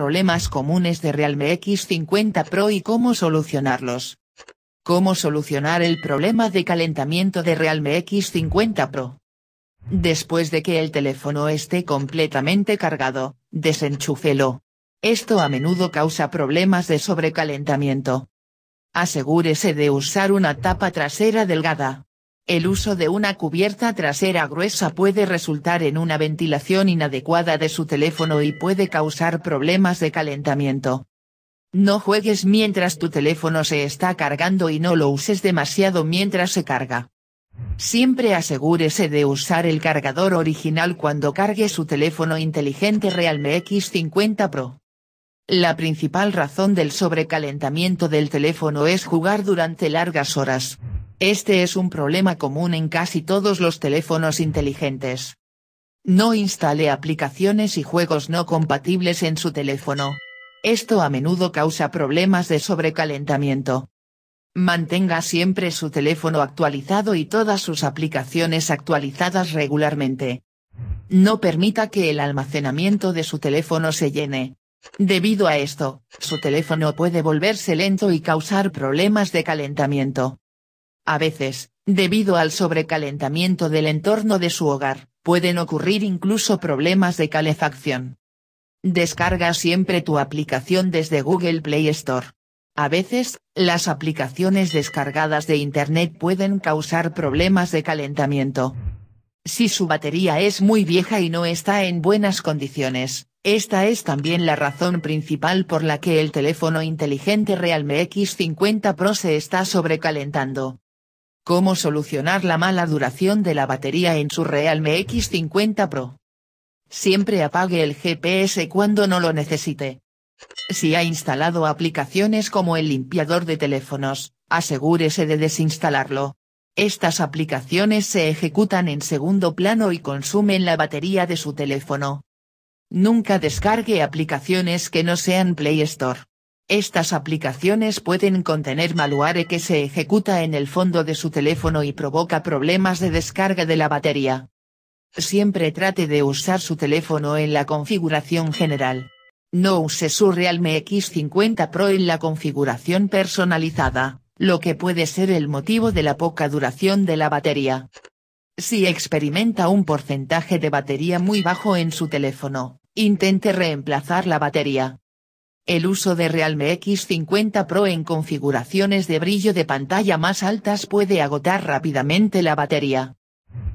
problemas comunes de Realme X50 Pro y cómo solucionarlos. Cómo solucionar el problema de calentamiento de Realme X50 Pro. Después de que el teléfono esté completamente cargado, desenchúfelo. Esto a menudo causa problemas de sobrecalentamiento. Asegúrese de usar una tapa trasera delgada. El uso de una cubierta trasera gruesa puede resultar en una ventilación inadecuada de su teléfono y puede causar problemas de calentamiento. No juegues mientras tu teléfono se está cargando y no lo uses demasiado mientras se carga. Siempre asegúrese de usar el cargador original cuando cargue su teléfono inteligente Realme X50 Pro. La principal razón del sobrecalentamiento del teléfono es jugar durante largas horas. Este es un problema común en casi todos los teléfonos inteligentes. No instale aplicaciones y juegos no compatibles en su teléfono. Esto a menudo causa problemas de sobrecalentamiento. Mantenga siempre su teléfono actualizado y todas sus aplicaciones actualizadas regularmente. No permita que el almacenamiento de su teléfono se llene. Debido a esto, su teléfono puede volverse lento y causar problemas de calentamiento. A veces, debido al sobrecalentamiento del entorno de su hogar, pueden ocurrir incluso problemas de calefacción. Descarga siempre tu aplicación desde Google Play Store. A veces, las aplicaciones descargadas de Internet pueden causar problemas de calentamiento. Si su batería es muy vieja y no está en buenas condiciones, esta es también la razón principal por la que el teléfono inteligente Realme X50 Pro se está sobrecalentando, Cómo solucionar la mala duración de la batería en su Realme X50 Pro. Siempre apague el GPS cuando no lo necesite. Si ha instalado aplicaciones como el limpiador de teléfonos, asegúrese de desinstalarlo. Estas aplicaciones se ejecutan en segundo plano y consumen la batería de su teléfono. Nunca descargue aplicaciones que no sean Play Store. Estas aplicaciones pueden contener malware que se ejecuta en el fondo de su teléfono y provoca problemas de descarga de la batería. Siempre trate de usar su teléfono en la configuración general. No use su Realme X50 Pro en la configuración personalizada, lo que puede ser el motivo de la poca duración de la batería. Si experimenta un porcentaje de batería muy bajo en su teléfono, intente reemplazar la batería. El uso de Realme X50 Pro en configuraciones de brillo de pantalla más altas puede agotar rápidamente la batería.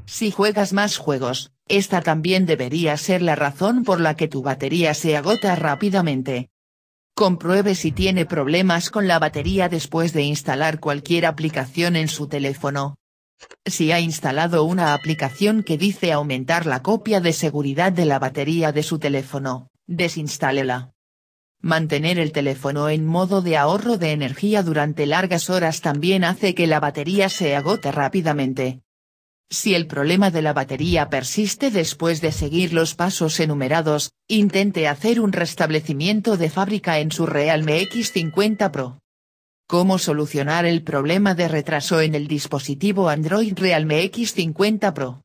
Si juegas más juegos, esta también debería ser la razón por la que tu batería se agota rápidamente. Compruebe si tiene problemas con la batería después de instalar cualquier aplicación en su teléfono. Si ha instalado una aplicación que dice aumentar la copia de seguridad de la batería de su teléfono, desinstálela. Mantener el teléfono en modo de ahorro de energía durante largas horas también hace que la batería se agote rápidamente. Si el problema de la batería persiste después de seguir los pasos enumerados, intente hacer un restablecimiento de fábrica en su Realme X50 Pro. ¿Cómo solucionar el problema de retraso en el dispositivo Android Realme X50 Pro?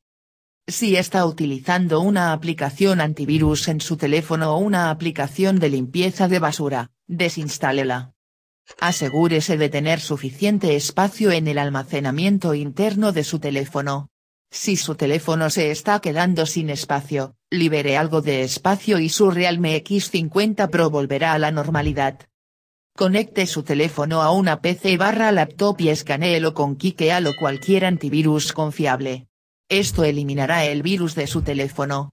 Si está utilizando una aplicación antivirus en su teléfono o una aplicación de limpieza de basura, desinstálela. Asegúrese de tener suficiente espacio en el almacenamiento interno de su teléfono. Si su teléfono se está quedando sin espacio, libere algo de espacio y su Realme X50 Pro volverá a la normalidad. Conecte su teléfono a una PC barra laptop y escaneelo con Kikeal o cualquier antivirus confiable. Esto eliminará el virus de su teléfono.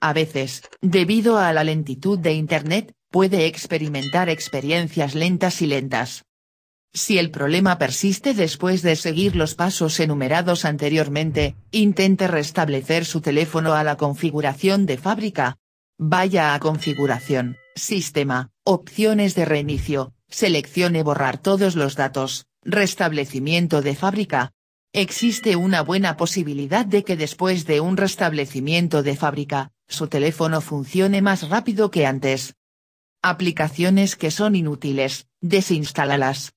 A veces, debido a la lentitud de Internet, puede experimentar experiencias lentas y lentas. Si el problema persiste después de seguir los pasos enumerados anteriormente, intente restablecer su teléfono a la configuración de fábrica. Vaya a Configuración, Sistema, Opciones de reinicio, seleccione Borrar todos los datos, Restablecimiento de fábrica, existe una buena posibilidad de que después de un restablecimiento de fábrica, su teléfono funcione más rápido que antes. Aplicaciones que son inútiles, desinstálalas.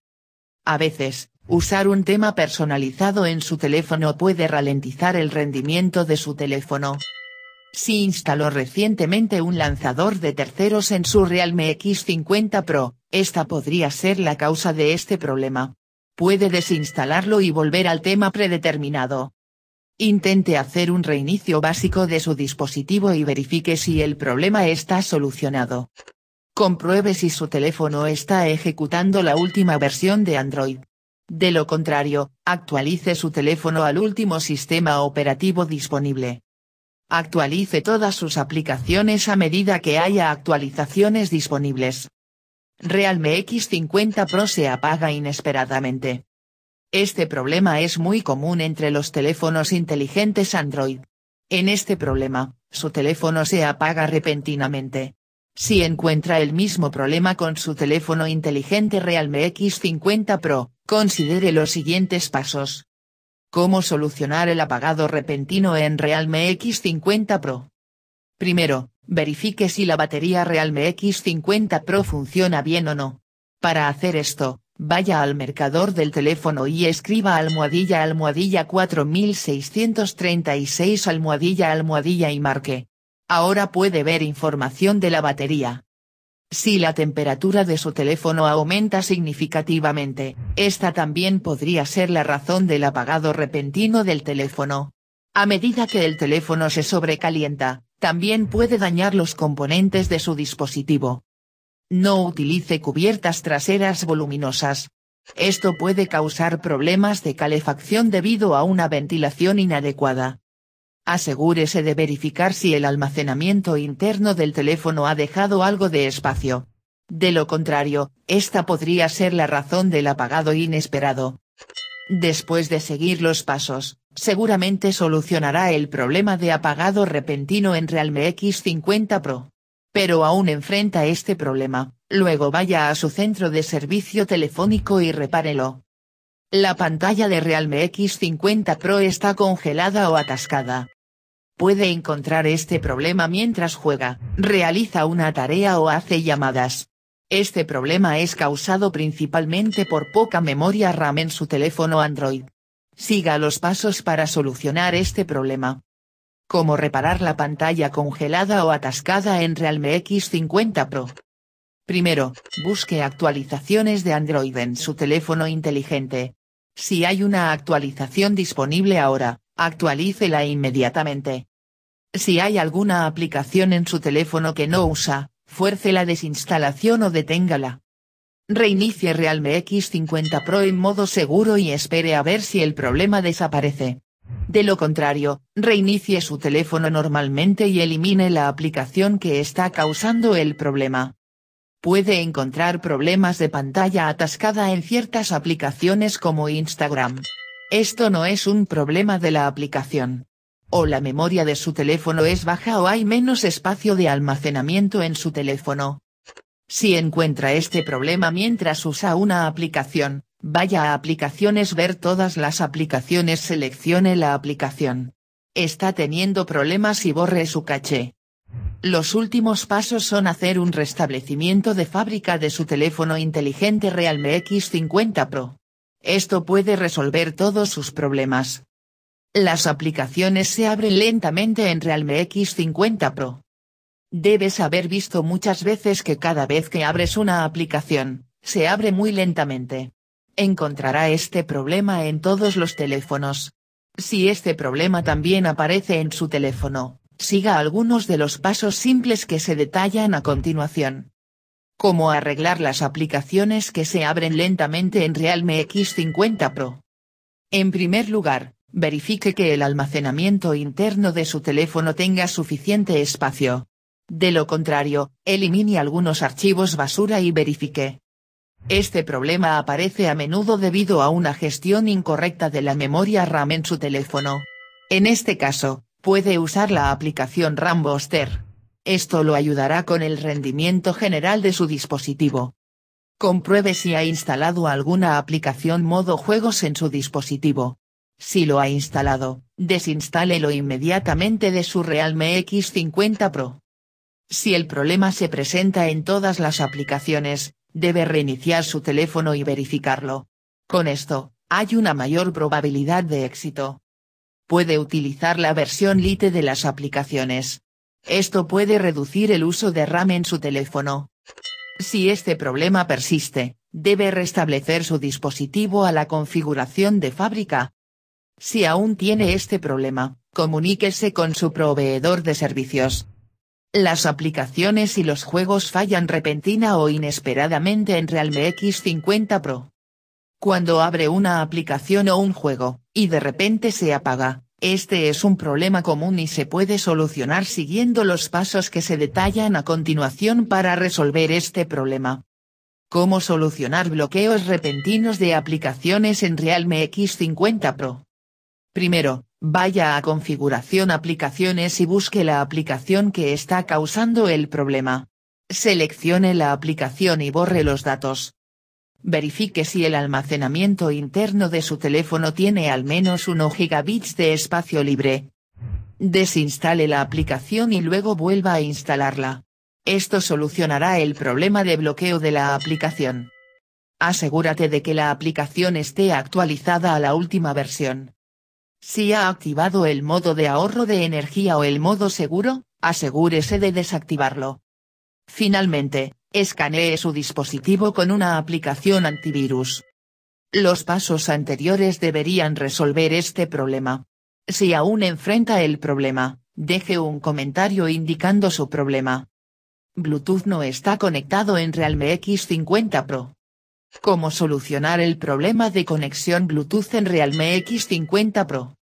A veces, usar un tema personalizado en su teléfono puede ralentizar el rendimiento de su teléfono. Si instaló recientemente un lanzador de terceros en su Realme X50 Pro, esta podría ser la causa de este problema puede desinstalarlo y volver al tema predeterminado. Intente hacer un reinicio básico de su dispositivo y verifique si el problema está solucionado. Compruebe si su teléfono está ejecutando la última versión de Android. De lo contrario, actualice su teléfono al último sistema operativo disponible. Actualice todas sus aplicaciones a medida que haya actualizaciones disponibles. Realme X50 Pro se apaga inesperadamente. Este problema es muy común entre los teléfonos inteligentes Android. En este problema, su teléfono se apaga repentinamente. Si encuentra el mismo problema con su teléfono inteligente Realme X50 Pro, considere los siguientes pasos. ¿Cómo solucionar el apagado repentino en Realme X50 Pro? Primero, Verifique si la batería Realme X50 Pro funciona bien o no. Para hacer esto, vaya al mercador del teléfono y escriba almohadilla almohadilla 4636 almohadilla almohadilla y marque. Ahora puede ver información de la batería. Si la temperatura de su teléfono aumenta significativamente, esta también podría ser la razón del apagado repentino del teléfono. A medida que el teléfono se sobrecalienta, también puede dañar los componentes de su dispositivo. No utilice cubiertas traseras voluminosas. Esto puede causar problemas de calefacción debido a una ventilación inadecuada. Asegúrese de verificar si el almacenamiento interno del teléfono ha dejado algo de espacio. De lo contrario, esta podría ser la razón del apagado inesperado. Después de seguir los pasos, seguramente solucionará el problema de apagado repentino en Realme X50 Pro. Pero aún enfrenta este problema, luego vaya a su centro de servicio telefónico y repárelo. La pantalla de Realme X50 Pro está congelada o atascada. Puede encontrar este problema mientras juega, realiza una tarea o hace llamadas. Este problema es causado principalmente por poca memoria RAM en su teléfono Android. Siga los pasos para solucionar este problema. Cómo reparar la pantalla congelada o atascada en Realme X50 Pro. Primero, busque actualizaciones de Android en su teléfono inteligente. Si hay una actualización disponible ahora, actualícela inmediatamente. Si hay alguna aplicación en su teléfono que no usa, fuerce la desinstalación o deténgala. Reinicie Realme X50 Pro en modo seguro y espere a ver si el problema desaparece. De lo contrario, reinicie su teléfono normalmente y elimine la aplicación que está causando el problema. Puede encontrar problemas de pantalla atascada en ciertas aplicaciones como Instagram. Esto no es un problema de la aplicación o la memoria de su teléfono es baja o hay menos espacio de almacenamiento en su teléfono. Si encuentra este problema mientras usa una aplicación, vaya a aplicaciones ver todas las aplicaciones seleccione la aplicación. Está teniendo problemas y borre su caché. Los últimos pasos son hacer un restablecimiento de fábrica de su teléfono inteligente Realme X50 Pro. Esto puede resolver todos sus problemas. Las aplicaciones se abren lentamente en Realme X50 Pro. Debes haber visto muchas veces que cada vez que abres una aplicación, se abre muy lentamente. Encontrará este problema en todos los teléfonos. Si este problema también aparece en su teléfono, siga algunos de los pasos simples que se detallan a continuación. Cómo arreglar las aplicaciones que se abren lentamente en Realme X50 Pro. En primer lugar, verifique que el almacenamiento interno de su teléfono tenga suficiente espacio. De lo contrario, elimine algunos archivos basura y verifique. Este problema aparece a menudo debido a una gestión incorrecta de la memoria RAM en su teléfono. En este caso, puede usar la aplicación RAM Booster. Esto lo ayudará con el rendimiento general de su dispositivo. Compruebe si ha instalado alguna aplicación modo juegos en su dispositivo. Si lo ha instalado, desinstálelo inmediatamente de su Realme X50 Pro. Si el problema se presenta en todas las aplicaciones, debe reiniciar su teléfono y verificarlo. Con esto, hay una mayor probabilidad de éxito. Puede utilizar la versión Lite de las aplicaciones. Esto puede reducir el uso de RAM en su teléfono. Si este problema persiste, debe restablecer su dispositivo a la configuración de fábrica, si aún tiene este problema, comuníquese con su proveedor de servicios. Las aplicaciones y los juegos fallan repentina o inesperadamente en Realme X50 Pro. Cuando abre una aplicación o un juego, y de repente se apaga, este es un problema común y se puede solucionar siguiendo los pasos que se detallan a continuación para resolver este problema. Cómo solucionar bloqueos repentinos de aplicaciones en Realme X50 Pro. Primero, vaya a Configuración Aplicaciones y busque la aplicación que está causando el problema. Seleccione la aplicación y borre los datos. Verifique si el almacenamiento interno de su teléfono tiene al menos 1 GB de espacio libre. Desinstale la aplicación y luego vuelva a instalarla. Esto solucionará el problema de bloqueo de la aplicación. Asegúrate de que la aplicación esté actualizada a la última versión. Si ha activado el modo de ahorro de energía o el modo seguro, asegúrese de desactivarlo. Finalmente, escanee su dispositivo con una aplicación antivirus. Los pasos anteriores deberían resolver este problema. Si aún enfrenta el problema, deje un comentario indicando su problema. Bluetooth no está conectado en Realme X50 Pro. Cómo solucionar el problema de conexión Bluetooth en Realme X50 Pro.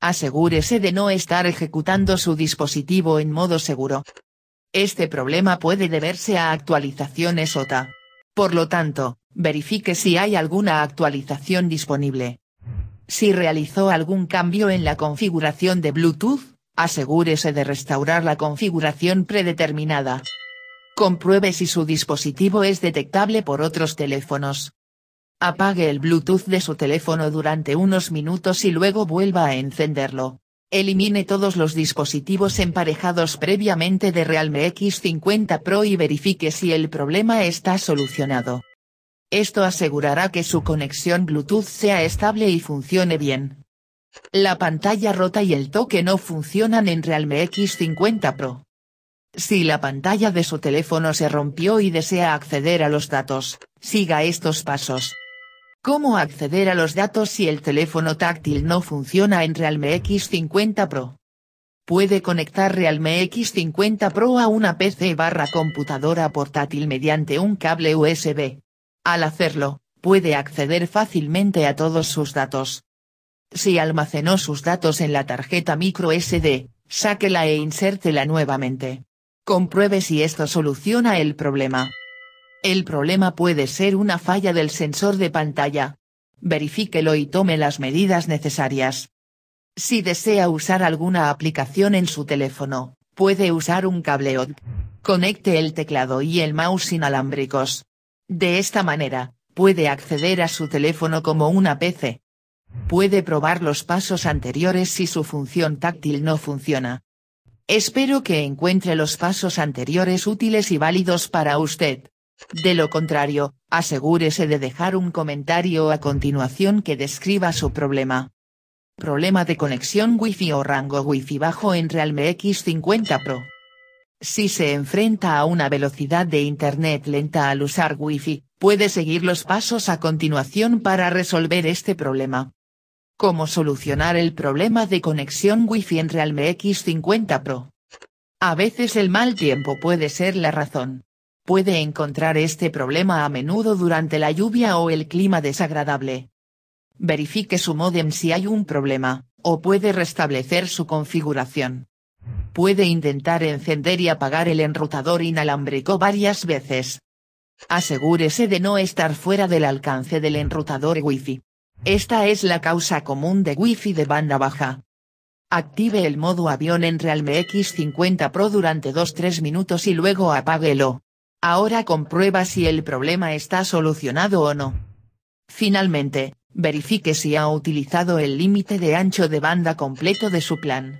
Asegúrese de no estar ejecutando su dispositivo en modo seguro. Este problema puede deberse a actualizaciones OTA. Por lo tanto, verifique si hay alguna actualización disponible. Si realizó algún cambio en la configuración de Bluetooth, asegúrese de restaurar la configuración predeterminada. Compruebe si su dispositivo es detectable por otros teléfonos. Apague el Bluetooth de su teléfono durante unos minutos y luego vuelva a encenderlo. Elimine todos los dispositivos emparejados previamente de Realme X50 Pro y verifique si el problema está solucionado. Esto asegurará que su conexión Bluetooth sea estable y funcione bien. La pantalla rota y el toque no funcionan en Realme X50 Pro. Si la pantalla de su teléfono se rompió y desea acceder a los datos, siga estos pasos. ¿Cómo acceder a los datos si el teléfono táctil no funciona en Realme X50 Pro? Puede conectar Realme X50 Pro a una PC barra computadora portátil mediante un cable USB. Al hacerlo, puede acceder fácilmente a todos sus datos. Si almacenó sus datos en la tarjeta microSD, sáquela e insértela nuevamente. Compruebe si esto soluciona el problema. El problema puede ser una falla del sensor de pantalla. Verifíquelo y tome las medidas necesarias. Si desea usar alguna aplicación en su teléfono, puede usar un cable OD. Conecte el teclado y el mouse inalámbricos. De esta manera, puede acceder a su teléfono como una PC. Puede probar los pasos anteriores si su función táctil no funciona. Espero que encuentre los pasos anteriores útiles y válidos para usted. De lo contrario, asegúrese de dejar un comentario a continuación que describa su problema. Problema de conexión Wi-Fi o rango Wi-Fi bajo en Realme X50 Pro. Si se enfrenta a una velocidad de Internet lenta al usar Wi-Fi, puede seguir los pasos a continuación para resolver este problema. Cómo solucionar el problema de conexión Wi-Fi en Realme X50 Pro. A veces el mal tiempo puede ser la razón. Puede encontrar este problema a menudo durante la lluvia o el clima desagradable. Verifique su módem si hay un problema, o puede restablecer su configuración. Puede intentar encender y apagar el enrutador inalámbrico varias veces. Asegúrese de no estar fuera del alcance del enrutador Wi-Fi. Esta es la causa común de Wifi de banda baja. Active el modo avión en Realme X50 Pro durante 2-3 minutos y luego apáguelo. Ahora comprueba si el problema está solucionado o no. Finalmente, verifique si ha utilizado el límite de ancho de banda completo de su plan.